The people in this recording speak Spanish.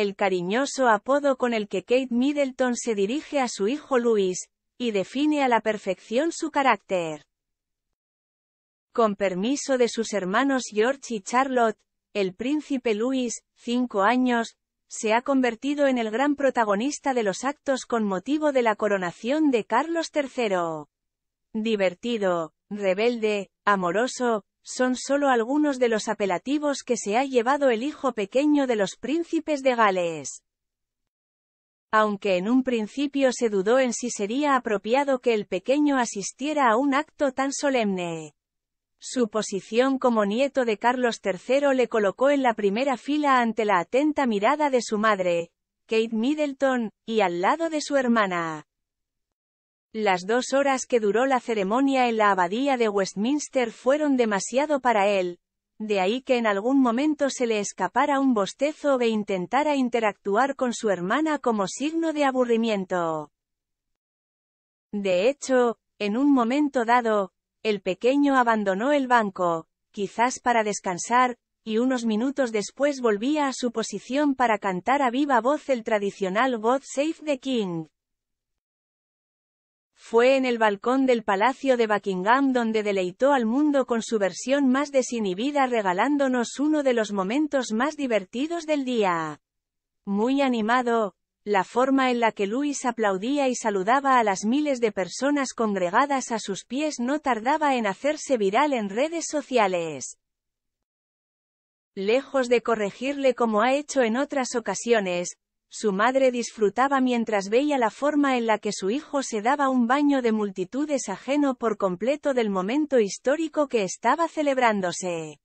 el cariñoso apodo con el que Kate Middleton se dirige a su hijo Luis, y define a la perfección su carácter. Con permiso de sus hermanos George y Charlotte, el príncipe Luis, cinco años, se ha convertido en el gran protagonista de los actos con motivo de la coronación de Carlos III. Divertido, rebelde, amoroso, son solo algunos de los apelativos que se ha llevado el hijo pequeño de los príncipes de Gales. Aunque en un principio se dudó en si sería apropiado que el pequeño asistiera a un acto tan solemne. Su posición como nieto de Carlos III le colocó en la primera fila ante la atenta mirada de su madre, Kate Middleton, y al lado de su hermana, las dos horas que duró la ceremonia en la abadía de Westminster fueron demasiado para él, de ahí que en algún momento se le escapara un bostezo e intentara interactuar con su hermana como signo de aburrimiento. De hecho, en un momento dado, el pequeño abandonó el banco, quizás para descansar, y unos minutos después volvía a su posición para cantar a viva voz el tradicional voz Save the King. Fue en el balcón del Palacio de Buckingham donde deleitó al mundo con su versión más desinhibida regalándonos uno de los momentos más divertidos del día. Muy animado, la forma en la que Luis aplaudía y saludaba a las miles de personas congregadas a sus pies no tardaba en hacerse viral en redes sociales. Lejos de corregirle como ha hecho en otras ocasiones, su madre disfrutaba mientras veía la forma en la que su hijo se daba un baño de multitudes ajeno por completo del momento histórico que estaba celebrándose.